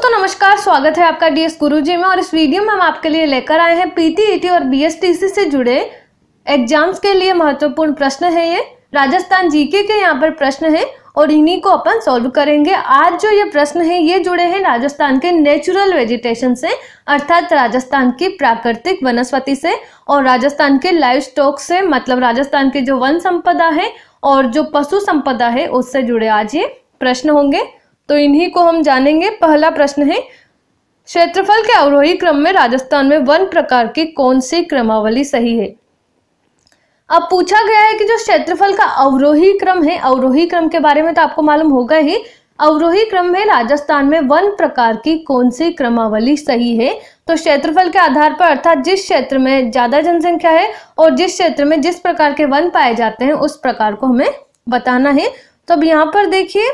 दोस्तों नमस्कार स्वागत है आपका डीएस गुरुजी में और इस वीडियो में हम आपके लिए लेकर आए हैं पीटीईटी e और बीएसटीसी से जुड़े एग्जाम्स के लिए महत्वपूर्ण प्रश्न है ये राजस्थान जीके के यहाँ पर प्रश्न है और इन्हीं को अपन सॉल्व करेंगे आज जो ये प्रश्न है ये जुड़े हैं राजस्थान के नेचुरल वेजिटेशन से अर्थात राजस्थान की प्राकृतिक वनस्पति से और राजस्थान के लाइव स्टॉक से मतलब राजस्थान के जो वन संपदा है और जो पशु संपदा है उससे जुड़े आज ये प्रश्न होंगे तो इन्हीं को हम जानेंगे पहला प्रश्न है क्षेत्रफल के अवरोही क्रम में राजस्थान में वन प्रकार की कौन सी क्रमावली सही है अब पूछा गया है कि जो क्षेत्रफल का अवरोही क्रम है अवरोही क्रम के बारे में तो आपको मालूम होगा ही अवरोही क्रम में राजस्थान में वन प्रकार की कौन सी क्रमावली सही है तो क्षेत्रफल के आधार पर अर्थात जिस क्षेत्र में ज्यादा जनसंख्या है और जिस क्षेत्र में जिस प्रकार के वन पाए जाते हैं उस प्रकार को हमें बताना है तो अब यहाँ पर देखिए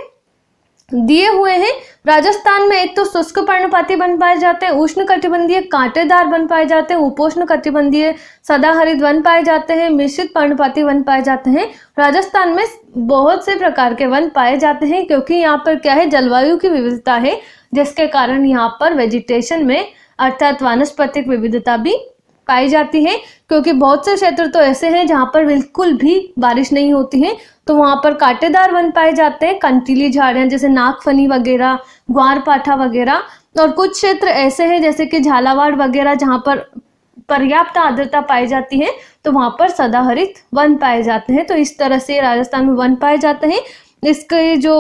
दिए हुए हैं राजस्थान में एक तो शुष्क पर्णपाती बन पाए जाते हैं उष्ण कटिबंधीय कांटेदार बन पाए जाते हैं उपोष्ण कटिबंधीय सदाहरित वन पाए जाते हैं मिश्रित पर्णपाती वन पाए जाते हैं राजस्थान में बहुत से प्रकार के वन पाए जाते हैं क्योंकि यहाँ पर क्या है जलवायु की विविधता है जिसके कारण यहाँ पर वेजिटेशन में अर्थात वानस्पतिक विविधता भी पाई जाती है क्योंकि बहुत से क्षेत्र तो ऐसे हैं जहाँ पर बिल्कुल भी बारिश नहीं होती है तो वहाँ पर कांटेदार वन पाए जाते हैं कंटीली झाड़ियाँ जैसे नागफनी वगैरह ग्वार पाठा वगैरह और कुछ क्षेत्र ऐसे हैं जैसे कि झालावाड़ वगैरह जहाँ पर पर्याप्त आर्द्रता पाई जाती है तो वहाँ पर सदाहरित वन पाए जाते हैं तो इस तरह से राजस्थान में वन पाए जाते हैं इसके जो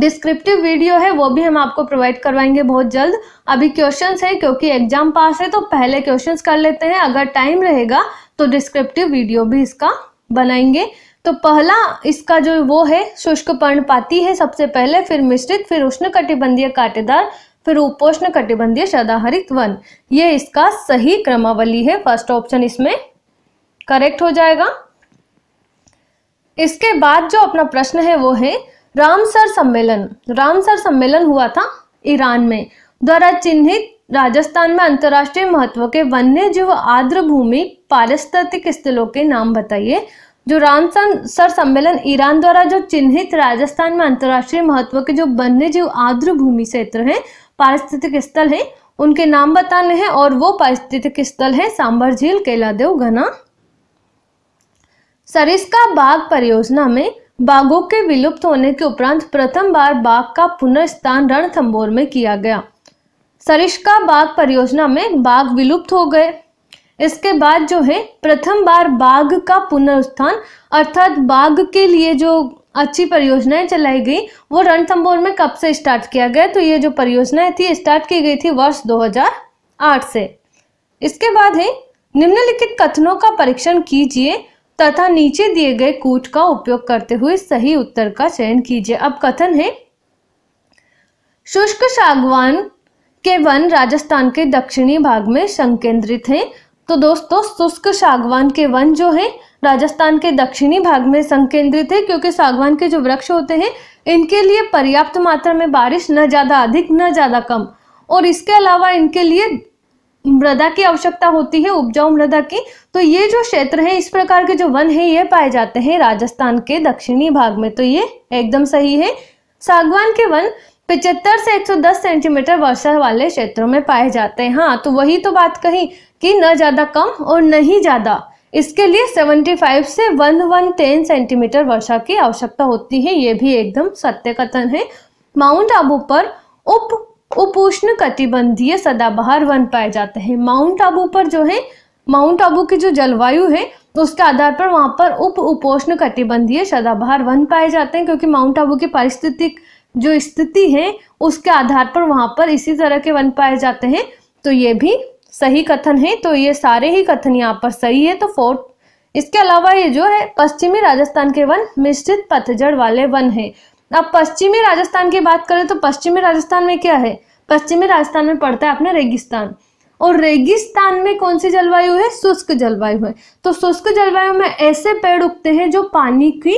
डिस्क्रिप्टिव वीडियो है वो भी हम आपको प्रोवाइड करवाएंगे बहुत जल्द अभी क्वेश्चंस है क्योंकि एग्जाम पास है तो पहले क्वेश्चंस कर लेते हैं अगर टाइम रहेगा तो डिस्क्रिप्टिव वीडियो भी इसका बनाएंगे तो पहला इसका जो वो है शुष्क पर्णपाती है सबसे पहले फिर मिश्रित फिर उष्ण कटिबंधीय कांटेदार फिर उपोष्ण कटिबंधीय सदाहरित वन ये इसका सही क्रमावली है फर्स्ट ऑप्शन इसमें करेक्ट हो जाएगा इसके बाद जो अपना प्रश्न है वो है रामसर सम्मेलन रामसर सम्मेलन हुआ था ईरान में द्वारा चिन्हित राजस्थान में अंतरराष्ट्रीय महत्व के वन्य जीव आर्द्र भूमि पारिस्थितिक स्थलों के नाम बताइए जो रामसर सर सम्मेलन ईरान द्वारा जो चिन्हित राजस्थान में अंतरराष्ट्रीय महत्व के जो वन्य जीव आर्द्र भूमि क्षेत्र है पारिस्थितिक स्थल है उनके नाम बताने हैं और वो पारिस्थितिक स्थल है सांबर झील केलादेव घना सरिस्का बाग परियोजना में बाघों के विलुप्त होने के उपरांत प्रथम बार बाघ का पुनर्स्थान रणथंबोर में किया गया सरिश्का बाघ परियोजना में बाघ विलुप्त हो गए इसके बाद जो है प्रथम बार बाघ का पुनर्स्थान अर्थात बाघ के लिए जो अच्छी परियोजनाएं चलाई गई वो रणथंबोर में कब से स्टार्ट किया गया तो ये जो परियोजनाएं थी स्टार्ट की गई थी वर्ष 2008 से इसके बाद है निम्नलिखित कथनों का परीक्षण कीजिए तथा नीचे दिए गए कूट का उपयोग करते हुए सही उत्तर का चयन कीजिए अब कथन है शुष्क सागवान के वन राजस्थान के दक्षिणी भाग में संकेंद्रित हैं तो दोस्तों शुष्क सागवान के वन जो है राजस्थान के दक्षिणी भाग में संकेंद्रित है क्योंकि सागवान के जो वृक्ष होते हैं इनके लिए पर्याप्त मात्रा में बारिश न ज़्यादा अधिक न ज़्यादा कम और इसके अलावा इनके लिए मृदा की आवश्यकता होती है उपजाऊ मृदा की तो ये जो क्षेत्र है इस प्रकार के जो वन है ये पाए जाते हैं राजस्थान के दक्षिणी भाग में तो ये एकदम सही है सागवान के वन पिचहत्तर से 110 सेंटीमीटर वर्षा वाले क्षेत्रों में पाए जाते हैं हाँ तो वही तो बात कही कि न ज्यादा कम और न ही ज्यादा इसके लिए 75 से 110 सेंटीमीटर वर्षा की आवश्यकता होती है ये भी एकदम सत्य कथन है माउंट आबू पर उप उपोष्ण कटिबंधीय सदाबहार वन पाए जाते हैं माउंट आबू पर जो है माउंट आबू की जो जलवायु है उसके आधार पर वहां पर उप उपोष्ण कटिबंधीय सदाबहार वन पाए जाते हैं क्योंकि माउंट आबू की पारिस्थितिक जो स्थिति है उसके आधार पर वहाँ पर इसी तरह के वन पाए जाते हैं तो ये भी सही कथन है तो ये सारे ही कथन यहाँ पर सही है तो फोर्थ इसके अलावा ये जो है पश्चिमी राजस्थान के वन मिश्रित पतझड़ वाले वन है अब पश्चिमी राजस्थान की बात करें तो पश्चिमी राजस्थान में क्या है पश्चिमी राजस्थान में पड़ता है अपना रेगिस्तान और रेगिस्तान में कौन सी जलवायु है शुष्क जलवायु है तो शुष्क जलवायु में ऐसे पेड़ उगते हैं जो पानी की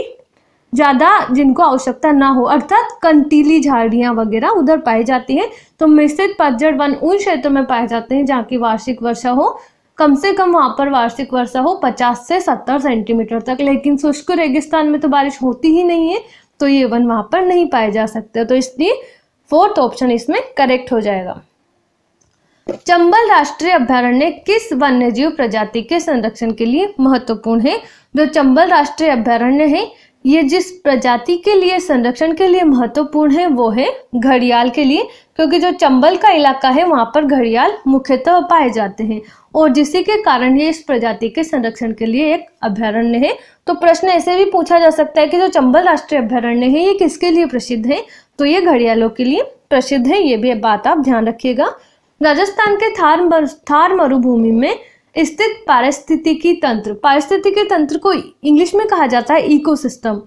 ज़्यादा जिनको आवश्यकता ना हो अर्थात कंटीली झाड़ियां वगैरह उधर पाई जाती हैं तो मिश्रित पतझड़ वन उन क्षेत्रों में पाए जाते हैं जहाँ की वार्षिक वर्षा हो कम से कम वहां पर वार्षिक वर्षा हो 50 से 70 सेंटीमीटर तक लेकिन शुष्क रेगिस्तान में तो बारिश होती ही नहीं है तो ये वन वहां पर नहीं पाए जा सकते तो इसलिए फोर्थ ऑप्शन इसमें करेक्ट हो जाएगा चंबल राष्ट्रीय अभ्यारण्य किस वन्य जीव प्रजाति के संरक्षण के लिए महत्वपूर्ण है जो चंबल राष्ट्रीय अभ्यारण्य है ये जिस प्रजाति के लिए संरक्षण के लिए महत्वपूर्ण है वो है घड़ियाल के लिए क्योंकि जो चंबल का इलाका है वहां पर घड़ियाल मुख्यतः पाए जाते हैं और जिसी के कारण ये इस प्रजाति के संरक्षण के लिए एक अभ्यारण्य है तो प्रश्न ऐसे भी पूछा जा सकता है कि जो चंबल राष्ट्रीय अभ्यारण्य है ये किसके लिए प्रसिद्ध है तो ये घड़ियालों के लिए प्रसिद्ध है ये भी बात आप ध्यान रखिएगा राजस्थान के थार मर, थार मरुभूमि में स्थित पारिस्थितिकी तंत्र पारिस्थितिकी तंत्र को इंग्लिश में कहा जाता है इकोसिस्टम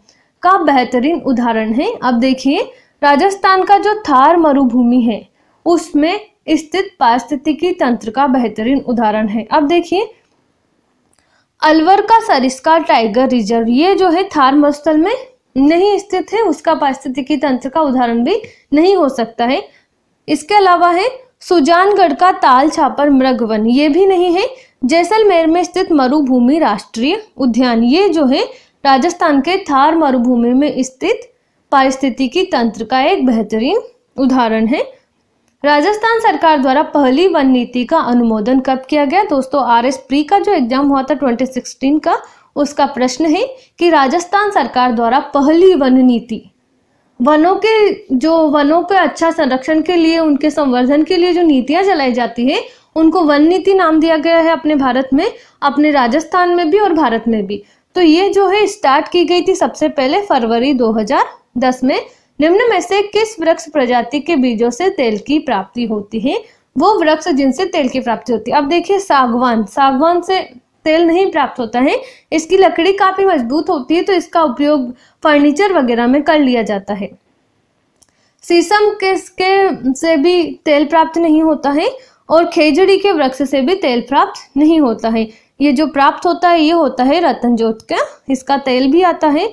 का बेहतरीन उदाहरण है अब देखिए राजस्थान का जो थार मरुभूमि है उसमें स्थित पारिस्थितिकी तंत्र का बेहतरीन उदाहरण है अब देखिए अलवर का सरिस्का टाइगर रिजर्व ये जो है थार मरुस्थल में नहीं स्थित है उसका पारिस्थितिकी तंत्र का उदाहरण भी नहीं हो सकता है इसके अलावा है सुजानगढ़ का ताल छापर मृग वन ये भी नहीं है जैसलमेर में स्थित मरुभूमि राष्ट्रीय उद्यान ये जो है राजस्थान के थार मरुभूमि में स्थित पारिस्थितिकी तंत्र का एक बेहतरीन उदाहरण है राजस्थान सरकार द्वारा पहली वन नीति का अनुमोदन कब किया गया दोस्तों आर एस प्री का जो एग्जाम हुआ था 2016 का उसका प्रश्न है कि राजस्थान सरकार द्वारा पहली वन नीति वनों के जो वनों के अच्छा संरक्षण के लिए उनके संवर्धन के लिए जो नीतियां चलाई जाती है उनको वन नीति नाम दिया गया है अपने भारत में अपने राजस्थान में भी और भारत में भी तो ये जो है स्टार्ट की गई थी सबसे पहले फरवरी 2010 में निम्न में से किस वृक्ष प्रजाति के बीजों से तेल की प्राप्ति होती है वो वृक्ष जिनसे तेल की प्राप्ति होती है अब देखिए सागवान सागवान से तेल नहीं प्राप्त होता है इसकी लकड़ी काफी मजबूत होती है तो इसका उपयोग फर्नीचर वगैरह में कर लिया जाता है सीसम किसके से भी तेल प्राप्त नहीं होता है और खेजड़ी के वृक्ष से भी तेल प्राप्त नहीं होता है ये जो प्राप्त होता है ये होता है रतन जोत का इसका तेल भी आता है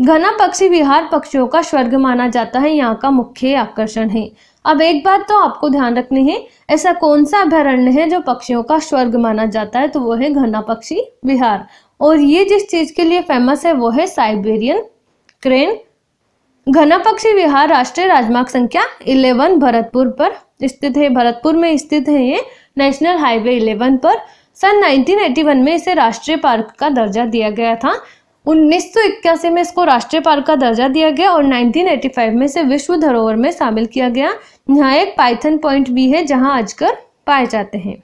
घना पक्षी विहार पक्षियों का स्वर्ग माना जाता है यहाँ का मुख्य आकर्षण है अब एक बात तो आपको ध्यान रखनी है ऐसा कौन सा अभ्यारण्य है जो पक्षियों का स्वर्ग माना जाता है तो वो है घना पक्षी विहार और ये जिस चीज के लिए फेमस है वो है साइबेरियन क्रेन घना पक्षी विहार राष्ट्रीय राजमार्ग संख्या इलेवन भरतपुर पर स्थित है भरतपुर में स्थित है ये नेशनल हाईवे इलेवन पर सन 1981 में इसे राष्ट्रीय पार्क का दर्जा दिया गया था उन्नीस में इसको राष्ट्रीय पार्क का दर्जा दिया गया और 1985 में इसे विश्व धरोहर में शामिल किया गया यहाँ एक पाइथन पॉइंट भी है जहाँ अजगर पाए जाते हैं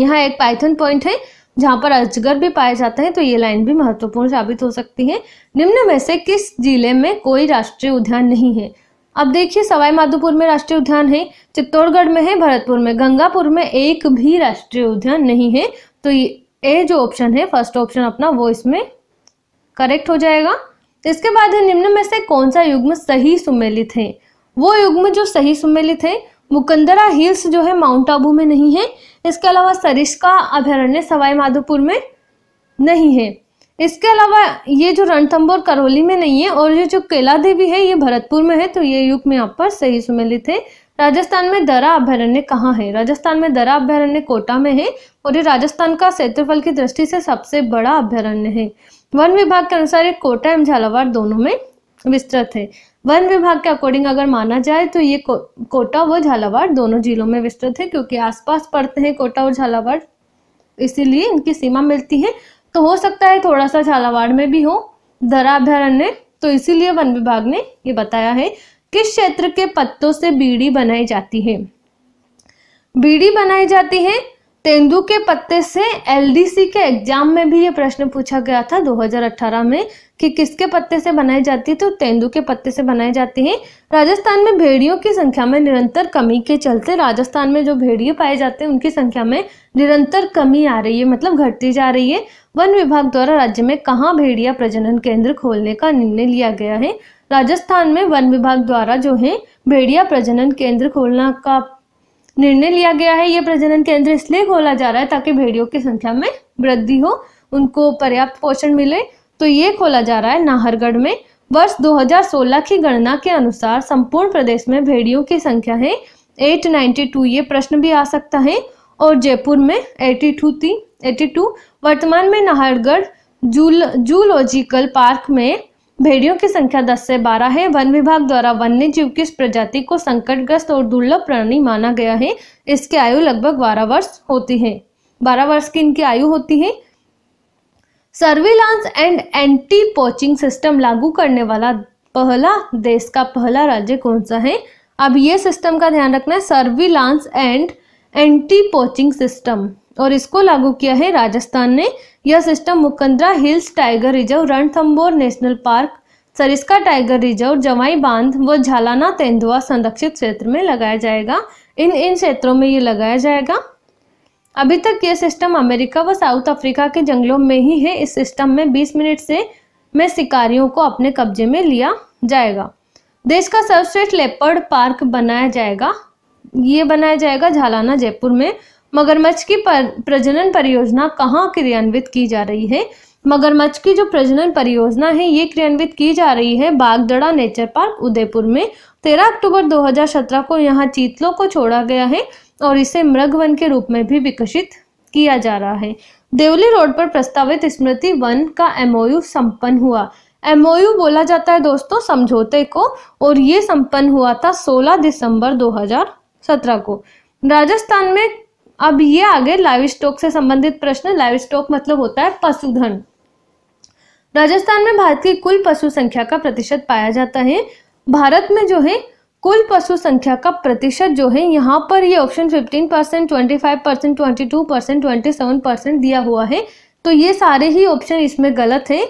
यहाँ एक पाइथन पॉइंट है जहाँ पर अजगर भी पाए जाते हैं तो ये लाइन भी महत्वपूर्ण साबित हो सकती है निम्न में से किस जिले में कोई राष्ट्रीय उद्यान नहीं है अब देखिए सवाई माधोपुर में राष्ट्रीय उद्यान है चित्तौड़गढ़ में है भरतपुर में गंगापुर में एक भी राष्ट्रीय उद्यान नहीं है तो ये ए जो ऑप्शन है फर्स्ट ऑप्शन अपना वो इसमें करेक्ट हो जाएगा तो इसके बाद है निम्न में से कौन सा युग्म सही सुमेलित है वो युग्म जो सही सुमेलित है मुकंदरा हिल्स जो है माउंट आबू में नहीं है इसके अलावा सरिस्का अभ्यारण्य सवाई माधोपुर में नहीं है इसके अलावा ये जो रणथम्बोर करौली में नहीं है और ये जो केला देवी है ये भरतपुर में है तो ये युग यहाँ पर सही सुमेलित है राजस्थान में दरा अभ्यारण्य कहाँ है राजस्थान में दरा अभ्यारण्य कोटा में है और ये राजस्थान का क्षेत्रफल की दृष्टि से सबसे बड़ा अभ्यारण्य है वन विभाग के अनुसार ये कोटा एवं झालावाड़ दोनों में विस्तृत है वन विभाग के अकॉर्डिंग अगर माना जाए तो ये को, कोटा व झालावाड़ दोनों जिलों में विस्तृत है क्योंकि आसपास पड़ते हैं कोटा और झालावाड़ इसीलिए इनकी सीमा मिलती है तो हो सकता है थोड़ा सा झालावाड़ में भी हो धरा अभ्यारण्य तो इसीलिए वन विभाग ने ये बताया है किस क्षेत्र के पत्तों से बीड़ी बनाई जाती है बीड़ी बनाई जाती है तेंदू के पत्ते से एलडीसी के एग्जाम में भी ये प्रश्न पूछा गया था 2018 में कि किसके पत्ते से बनाई जाती है तो तेंदू के पत्ते से बनाई जाती है राजस्थान में भेड़ियों की संख्या में निरंतर कमी के चलते राजस्थान में जो भेड़िए पाए जाते हैं उनकी संख्या में निरंतर कमी आ रही है मतलब घटती जा रही है वन विभाग द्वारा राज्य में कहाँ भेड़िया प्रजनन केंद्र खोलने का निर्णय लिया गया है राजस्थान में वन विभाग द्वारा जो है भेड़िया प्रजनन केंद्र खोलना का निर्णय लिया गया है ये प्रजनन केंद्र इसलिए खोला जा रहा है ताकि भेड़ियों की संख्या में वृद्धि हो उनको पर्याप्त पोषण मिले तो ये खोला जा रहा है नाहरगढ़ में वर्ष 2016 की गणना के अनुसार संपूर्ण प्रदेश में भेड़ियों की संख्या है 892 ये प्रश्न भी आ सकता है और जयपुर में 82 थी 82 वर्तमान में नाहरगढ़ जूल जूलॉजिकल पार्क में भेड़ियों की संख्या 10 से 12 है वन विभाग द्वारा वन्य जीव की इस प्रजाति को संकटग्रस्त और दुर्लभ प्राणी माना गया है इसकी आयु लगभग 12 वर्ष होती है 12 वर्ष की इनकी आयु होती है surveillance and anti poaching system लागू करने वाला पहला देश का पहला राज्य कौन सा है अब ये सिस्टम का ध्यान रखना है surveillance and anti poaching system और इसको लागू किया है राजस्थान ने यह system Mukundra hills tiger reserve Ranthambore national park Sariska tiger reserve Jawai बांध व झालाना तेंदुआ संरक्षित क्षेत्र में लगाया जाएगा इन इन क्षेत्रों में ये लगाया जाएगा अभी तक ये सिस्टम अमेरिका व साउथ अफ्रीका के जंगलों में ही है इस सिस्टम में 20 मिनट से में शिकारियों को अपने कब्जे में लिया जाएगा देश का सर्वश्रेष्ठ लेपर्ड पार्क बनाया जाएगा ये बनाया जाएगा झालाना जयपुर में मगरमच्छ की प्रजनन परियोजना कहाँ क्रियान्वित की जा रही है मगरमच्छ की जो प्रजनन परियोजना है ये क्रियान्वित की जा रही है बागदड़ा नेचर पार्क उदयपुर में 13 अक्टूबर 2017 को यहाँ चीतलों को छोड़ा गया है और इसे मृग वन के रूप में भी विकसित किया जा रहा है देवली रोड पर प्रस्तावित स्मृति वन का एमओयू संपन्न हुआ एमओयू बोला जाता है दोस्तों समझौते को और ये संपन्न हुआ था 16 दिसंबर 2017 को राजस्थान में अब ये आगे लाइव स्टॉक से संबंधित प्रश्न लाइव स्टॉक मतलब होता है पशुधन राजस्थान में भारत की कुल पशु संख्या का प्रतिशत पाया जाता है भारत में जो है कुल पशु संख्या का प्रतिशत जो है यहाँ पर ये option 15 percent twenty five percent twenty two percent twenty seven percent दिया हुआ है तो ये सारे ही ऑप्शन इसमें गलत है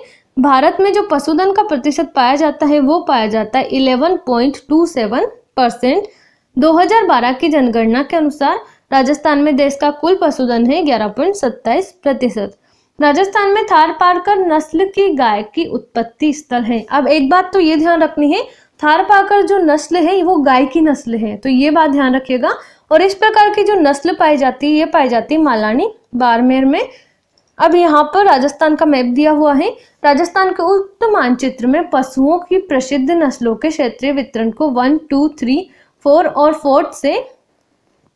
भारत में जो पशुधन का प्रतिशत पाया जाता है वो पाया जाता है eleven point two seven percent दो हजार बारह की जनगणना के अनुसार राजस्थान में देश का कुल पशुधन है ग्यारह पॉइंट सत्ताईस प्रतिशत राजस्थान में थार पारकर नस्ल की गाय की उत्पत्ति स्थल है अब एक बात तो ये ध्यान रखनी है थार पाकर जो नस्ल है वो गाय की नस्ल है तो ये बात ध्यान रखिएगा और इस प्रकार की जो नस्ल पाई जाती है ये पाई जाती है मालानी बारमेर में अब यहाँ पर राजस्थान का मैप दिया हुआ है राजस्थान के उक्त मानचित्र में पशुओं की प्रसिद्ध नस्लों के क्षेत्रीय वितरण को वन टू थ्री फोर और फोर्थ से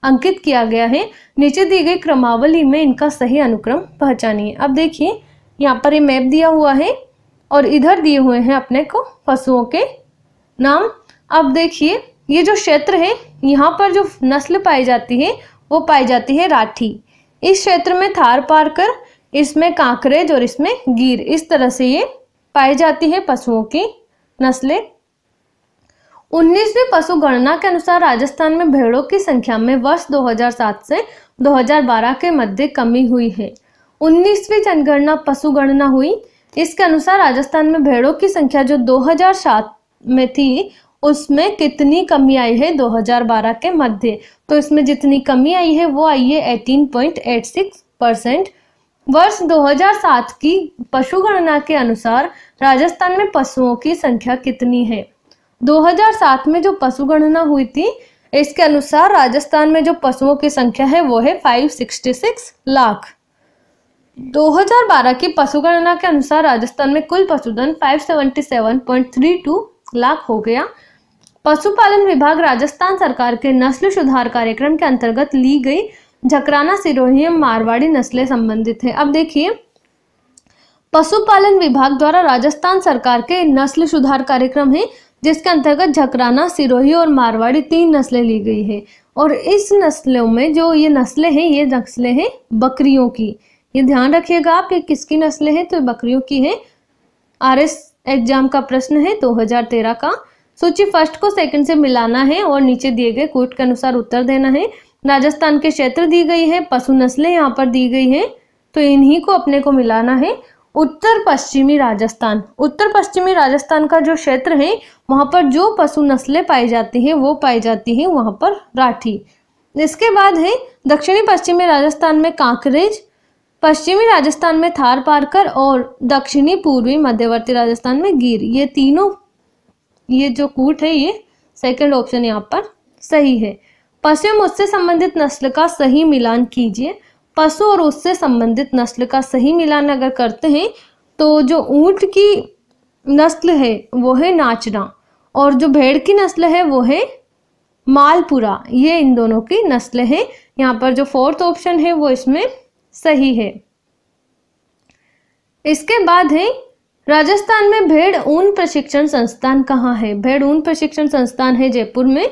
अंकित किया गया है नीचे दी गई क्रमावली में इनका सही अनुक्रम पहचानिए अब देखिए यहाँ पर ये मैप दिया हुआ है और इधर दिए हुए हैं अपने को पशुओं के नाम अब देखिए ये जो क्षेत्र है यहाँ पर जो नस्ल पाई जाती है वो पाई जाती है राठी इस क्षेत्र में थार पारकर इसमें कांकरेज और इसमें गिर इस तरह से ये पाई जाती है पशुओं की नस्लें उन्नीसवी पशु गणना के अनुसार राजस्थान में भेड़ों की संख्या में वर्ष 2007 से 2012 के मध्य कमी हुई है उन्नीसवी जनगणना पशु गणना हुई इसके अनुसार राजस्थान में भेड़ों की संख्या जो 2007 में थी उसमें कितनी कमी आई है 2012 के मध्य तो इसमें जितनी कमी आई है वो आई है 18.86 परसेंट वर्ष 2007 की पशु गणना के अनुसार राजस्थान में पशुओं की संख्या कितनी है 2007 में जो पशु गणना हुई थी इसके अनुसार राजस्थान में जो पशुओं की संख्या है वो है 566 लाख 2012 की पशु गणना के अनुसार राजस्थान में कुल पशुधन 577.32 लाख हो गया पशुपालन विभाग राजस्थान सरकार के नस्ल सुधार कार्यक्रम के अंतर्गत ली गई झकराना सिरोही मारवाड़ी नस्लें संबंधित है अब देखिए पशुपालन विभाग द्वारा राजस्थान सरकार के नस्ल सुधार कार्यक्रम है जिसके अंतर्गत झकराना सिरोही और मारवाड़ी तीन नस्लें ली गई है और इस नस्लों में जो ये नस्लें हैं ये नस्लें हैं बकरियों की ये ध्यान रखिएगा आप कि किसकी नस्लें हैं तो बकरियों की है आर एस एग्जाम का प्रश्न है 2013 का सूची फर्स्ट को सेकंड से मिलाना है और नीचे दिए गए कोट के अनुसार उत्तर देना है राजस्थान के क्षेत्र दी गई है पशु नस्लें यहाँ पर दी गई है तो इन्हीं को अपने को मिलाना है उत्तर पश्चिमी राजस्थान उत्तर पश्चिमी राजस्थान का जो क्षेत्र है वहाँ पर जो पशु नस्लें पाई जाती हैं वो पाई जाती हैं वहाँ पर राठी इसके बाद है दक्षिणी पश्चिमी राजस्थान में कांकरेज पश्चिमी राजस्थान में थार पारकर और दक्षिणी पूर्वी मध्यवर्ती राजस्थान में गिर ये तीनों ये जो कूट है ये सेकंड ऑप्शन यहाँ पर सही है पश्चिम उससे संबंधित नस्ल का सही मिलान कीजिए पशु और उससे संबंधित नस्ल का सही मिलान अगर करते हैं तो जो ऊंट की नस्ल है वो है नाचना और जो भेड़ की नस्ल है वो है मालपुरा ये इन दोनों की नस्ल है यहाँ पर जो फोर्थ ऑप्शन है वो इसमें सही है इसके बाद है राजस्थान में भेड़ ऊन प्रशिक्षण संस्थान कहाँ है भेड़ ऊन प्रशिक्षण संस्थान है जयपुर में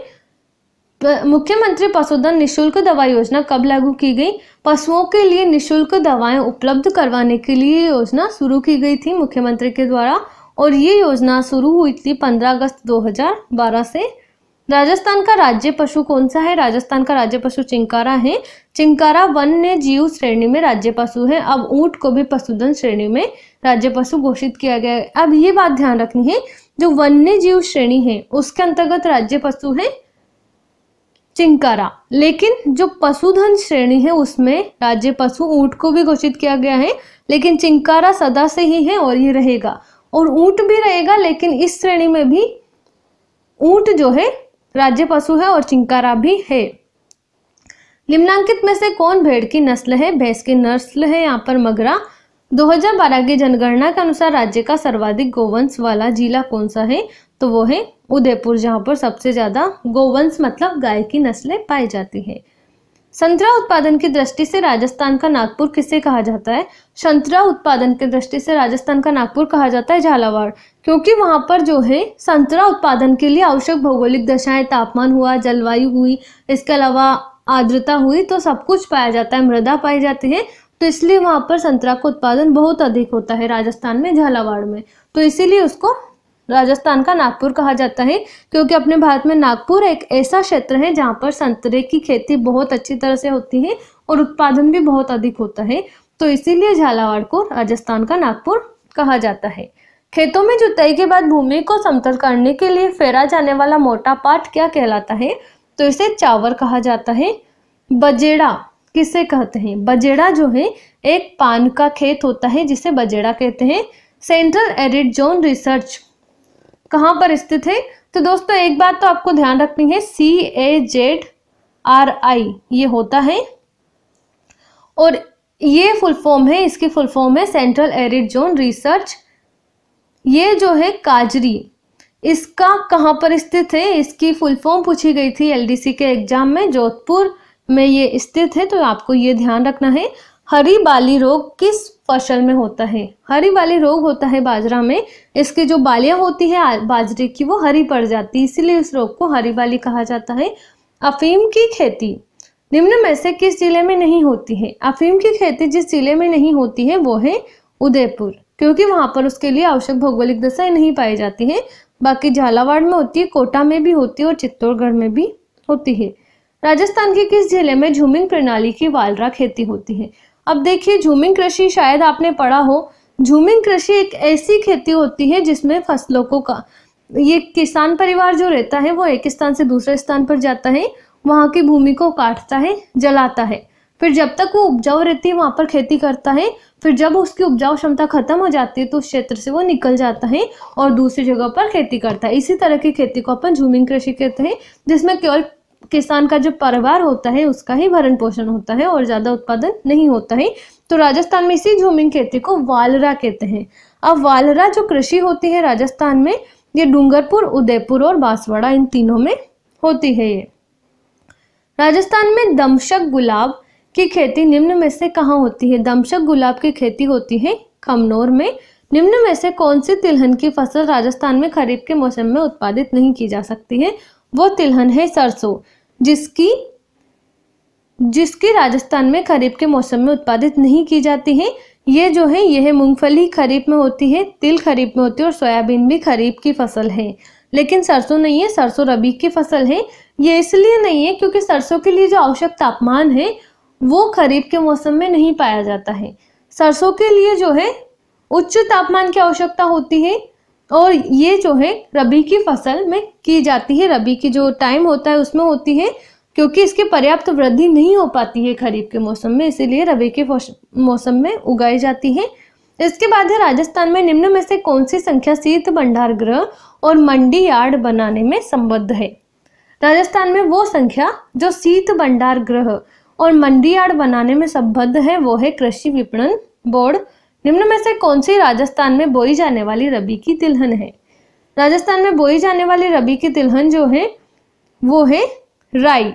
मुख्यमंत्री पशुधन निशुल्क दवा योजना कब लागू की गई पशुओं के लिए निशुल्क दवाएं उपलब्ध करवाने के लिए योजना शुरू की गई थी मुख्यमंत्री के द्वारा और ये योजना शुरू हुई थी 15 अगस्त 2012 से राजस्थान का राज्य पशु कौन सा है राजस्थान का राज्य पशु चिंकारा है चिंकारा वन्य जीव श्रेणी में राज्य पशु है अब ऊंट को भी पशुधन श्रेणी में राज्य पशु घोषित किया गया है अब ये बात ध्यान रखनी है जो वन्य जीव श्रेणी है उसके अंतर्गत राज्य पशु है चिंकारा लेकिन जो पशुधन श्रेणी है उसमें राज्य पशु ऊंट को भी घोषित किया गया है लेकिन चिंकारा सदा से ही है और ये रहेगा और ऊंट भी रहेगा लेकिन इस श्रेणी में भी ऊंट जो है राज्य पशु है और चिंकारा भी है निम्नांकित में से कौन भेड़ की नस्ल है भैंस की नस्ल है यहाँ पर मगरा 2012 की जनगणना के अनुसार राज्य का सर्वाधिक गोवंश वाला जिला कौन सा है तो वो है उदयपुर जहाँ पर सबसे ज्यादा गोवंश मतलब गाय की नस्लें पाई जाती है संतरा उत्पादन की दृष्टि से राजस्थान का नागपुर किसे कहा जाता है संतरा उत्पादन की दृष्टि से राजस्थान का नागपुर कहा जाता है झालावाड़ क्योंकि वहां पर जो है संतरा उत्पादन के लिए आवश्यक भौगोलिक दशाएं तापमान हुआ जलवायु हुई इसके अलावा आर्द्रता हुई तो सब कुछ पाया जाता है मृदा पाई जाती है तो इसलिए वहां पर संतरा का उत्पादन बहुत अधिक होता है राजस्थान में झालावाड़ में तो इसीलिए उसको राजस्थान का नागपुर कहा जाता है क्योंकि अपने भारत में नागपुर एक ऐसा क्षेत्र है जहाँ पर संतरे की खेती बहुत अच्छी तरह से होती है और उत्पादन भी बहुत अधिक होता है तो इसीलिए झालावाड़ को राजस्थान का नागपुर कहा जाता है खेतों में जुताई के बाद भूमि को समतल करने के लिए फेरा जाने वाला मोटा पाट क्या कहलाता है तो इसे चावर कहा जाता है बजेड़ा किसे कहते हैं बजेड़ा जो है एक पान का खेत होता है जिसे बजेड़ा कहते हैं सेंट्रल एरिड जोन रिसर्च कहाँ पर स्थित है तो दोस्तों एक बात तो आपको ध्यान रखनी है सी ए जेड आर आई ये होता है और ये फुल फॉर्म है इसकी फुल फॉर्म है सेंट्रल एरिड जोन रिसर्च ये जो है काजरी इसका कहाँ पर स्थित है इसकी फुल फॉर्म पूछी गई थी एलडीसी के एग्जाम में जोधपुर में ये स्थित है तो आपको ये ध्यान रखना है हरी बाली रोग किस फसल में होता है हरी बाली रोग होता है बाजरा में इसके जो बालियां होती है बाजरे की वो हरी पड़ जाती है इसीलिए इस रोग को हरी बाली कहा जाता है अफीम की खेती निम्न में से किस जिले में नहीं होती है अफीम की खेती जिस जिले में नहीं होती है वो है उदयपुर क्योंकि वहां पर उसके लिए आवश्यक भौगोलिक दशाएं नहीं पाई जाती है बाकी झालावाड़ में होती है कोटा में भी होती है और चित्तौड़गढ़ में भी होती है राजस्थान के किस जिले में झूमिंग प्रणाली की वालरा खेती होती है अब देखिए झूमिंग कृषि शायद आपने पढ़ा हो झूमिंग कृषि एक ऐसी खेती होती है जिसमें फसलों को का ये किसान परिवार जो रहता है वो एक स्थान से दूसरे स्थान पर जाता है वहाँ की भूमि को काटता है जलाता है फिर जब तक वो उपजाऊ रहती है वहाँ पर खेती करता है फिर जब उसकी उपजाऊ क्षमता खत्म हो जाती है तो उस क्षेत्र से वो निकल जाता है और दूसरी जगह पर खेती करता है इसी तरह की खेती को अपन झूमिंग कृषि कहते हैं जिसमें केवल किसान का जो परिवार होता है उसका ही भरण पोषण होता है और ज़्यादा उत्पादन नहीं होता है तो राजस्थान में इसी झूमिंग खेती को वालरा कहते हैं अब वालरा जो कृषि होती है राजस्थान में ये डूंगरपुर उदयपुर और बांसवाड़ा इन तीनों में होती है ये राजस्थान में दमशक गुलाब की खेती निम्न में से कहाँ होती है दमशक गुलाब की खेती होती है खमनोर में निम्न में से कौन सी तिलहन की फसल राजस्थान में खरीफ के मौसम में उत्पादित नहीं की जा सकती है वो तिलहन है सरसों जिसकी जिसकी राजस्थान में खरीफ के मौसम में उत्पादित नहीं की जाती है ये जो है यह मूंगफली खरीफ में होती है तिल खरीफ में होती है और सोयाबीन भी खरीफ की फसल है लेकिन सरसों नहीं है सरसों रबी की फसल है ये इसलिए नहीं है क्योंकि सरसों के लिए जो आवश्यक तापमान है वो खरीफ के मौसम में नहीं पाया जाता है सरसों के लिए जो है उच्च तापमान की आवश्यकता होती है और ये जो है रबी की फसल में की जाती है रबी की जो टाइम होता है उसमें होती है क्योंकि इसकी पर्याप्त वृद्धि नहीं हो पाती है खरीफ के मौसम में इसीलिए रबी के मौसम में उगाई जाती है इसके बाद है राजस्थान में निम्न में से कौन सी संख्या शीत भंडार गृह और मंडी यार्ड बनाने में संबद्ध है राजस्थान में वो संख्या जो शीत भंडार गृह और मंडी यार्ड बनाने में संबद्ध है वो है कृषि विपणन बोर्ड निम्न में से कौन सी राजस्थान में बोई जाने वाली रबी की तिलहन है राजस्थान में बोई जाने वाली रबी की तिलहन जो है वो है राई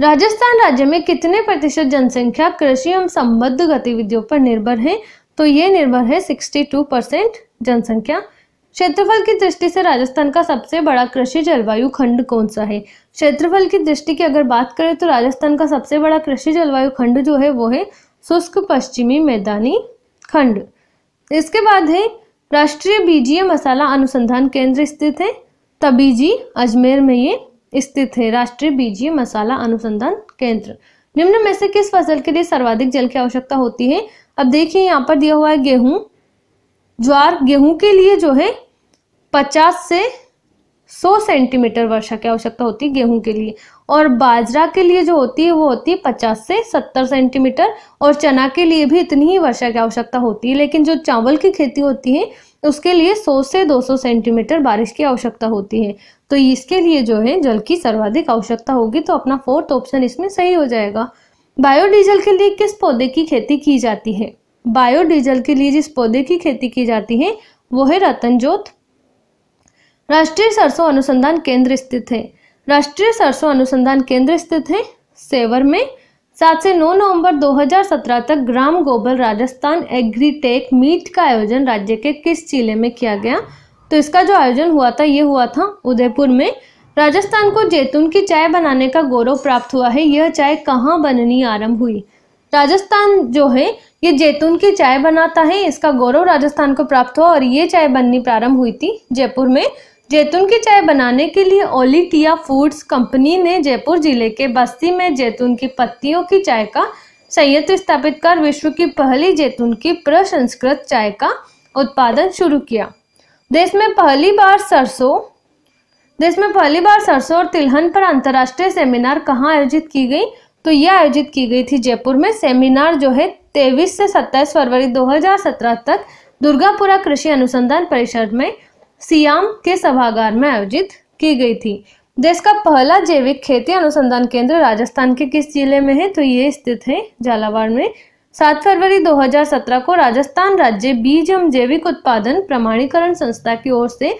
राजस्थान राज्य में कितने प्रतिशत जनसंख्या कृषि एवं संबद्ध गतिविधियों पर निर्भर है तो ये निर्भर है 62 परसेंट जनसंख्या क्षेत्रफल की दृष्टि से राजस्थान का सबसे बड़ा कृषि जलवायु खंड कौन सा है क्षेत्रफल की दृष्टि की अगर बात करें तो राजस्थान का सबसे बड़ा कृषि जलवायु खंड जो है वो है शुष्क पश्चिमी मैदानी खंड इसके बाद है राष्ट्रीय बीजीय मसाला अनुसंधान केंद्र स्थित है तबीजी अजमेर में ये स्थित है राष्ट्रीय बीजीय मसाला अनुसंधान केंद्र निम्न में से किस फसल के लिए सर्वाधिक जल की आवश्यकता होती है अब देखिए यहाँ पर दिया हुआ है गेहूं ज्वार गेहूं के लिए जो है पचास से 100 सेंटीमीटर वर्षा की आवश्यकता होती है गेहूं के लिए और बाजरा के लिए जो होती है वो होती है 50 से 70 सेंटीमीटर और चना के लिए भी इतनी ही वर्षा की आवश्यकता होती है लेकिन जो चावल की खेती होती है उसके लिए 100 से 200 सेंटीमीटर बारिश की आवश्यकता होती है तो इसके लिए जो है जल की सर्वाधिक आवश्यकता होगी तो अपना फोर्थ ऑप्शन इसमें सही हो जाएगा बायोडीजल के लिए किस पौधे की खेती की जाती है बायोडीजल के लिए जिस पौधे की खेती की जाती है वो है रतनजोत राष्ट्रीय सरसों अनुसंधान केंद्र स्थित है राष्ट्रीय सरसों अनुसंधान केंद्र स्थित है सेवर में सात से नौ नवंबर 2017 तक ग्राम गोबल राजस्थान एग्रीटेक मीट का आयोजन राज्य के किस जिले में किया गया तो इसका जो आयोजन हुआ था ये हुआ था उदयपुर में राजस्थान को जैतून की चाय बनाने का गौरव प्राप्त हुआ है यह चाय कहाँ बननी आरंभ हुई राजस्थान जो है ये जैतून की चाय बनाता है इसका गौरव राजस्थान को प्राप्त हुआ और ये चाय बननी प्रारंभ हुई थी जयपुर में जैतून की चाय बनाने के लिए ओलिटिया फूड्स कंपनी ने जयपुर जिले के बस्ती में जैतून की पत्तियों की चाय का संयंत्र स्थापित कर विश्व की पहली जैतून की प्रसंस्कृत चाय का उत्पादन शुरू किया देश में पहली बार सरसों देश में पहली बार सरसों और तिलहन पर अंतर्राष्ट्रीय सेमिनार कहाँ आयोजित की गई तो यह आयोजित की गई थी जयपुर में सेमिनार जो है तेईस से सत्ताईस फरवरी 2017 तक दुर्गापुरा कृषि अनुसंधान परिषद में सियाम के सभागार में आयोजित की गई थी देश का पहला जैविक खेती अनुसंधान केंद्र राजस्थान के किस जिले में है तो ये स्थित है झालावाड़ में सात फरवरी 2017 को राजस्थान राज्य बीज एवं जैविक उत्पादन प्रमाणीकरण संस्था की ओर से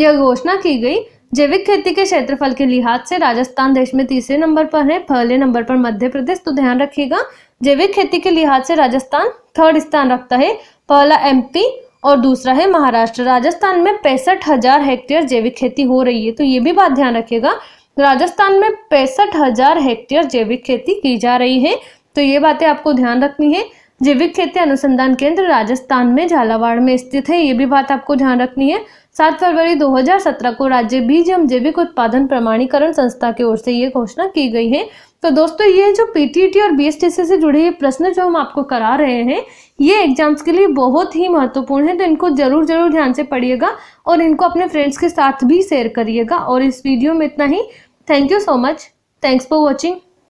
यह घोषणा की गई जैविक खेती के क्षेत्रफल के लिहाज से राजस्थान देश में तीसरे नंबर पर है पहले नंबर पर मध्य प्रदेश तो ध्यान रखिएगा जैविक खेती के लिहाज से राजस्थान थर्ड स्थान रखता है पहला एमपी और दूसरा है महाराष्ट्र राजस्थान में पैंसठ हजार हेक्टेयर जैविक खेती हो रही है तो ये भी बात ध्यान रखिएगा राजस्थान में पैंसठ हजार हेक्टेयर जैविक खेती की जा रही है तो ये बातें आपको ध्यान रखनी है जैविक खेती अनुसंधान केंद्र राजस्थान में झालावाड़ में स्थित है ये भी बात आपको ध्यान रखनी है सात फरवरी 2017 को राज्य बीज एवं जैविक उत्पादन प्रमाणीकरण संस्था की ओर से ये घोषणा की गई है तो दोस्तों ये जो पीटीटी और बीएसटीसी से जुड़े ये प्रश्न जो हम आपको करा रहे हैं ये एग्जाम्स के लिए बहुत ही महत्वपूर्ण है तो इनको जरूर जरूर ध्यान से पढ़िएगा और इनको अपने फ्रेंड्स के साथ भी शेयर करिएगा और इस वीडियो में इतना ही thank you so much thanks for watching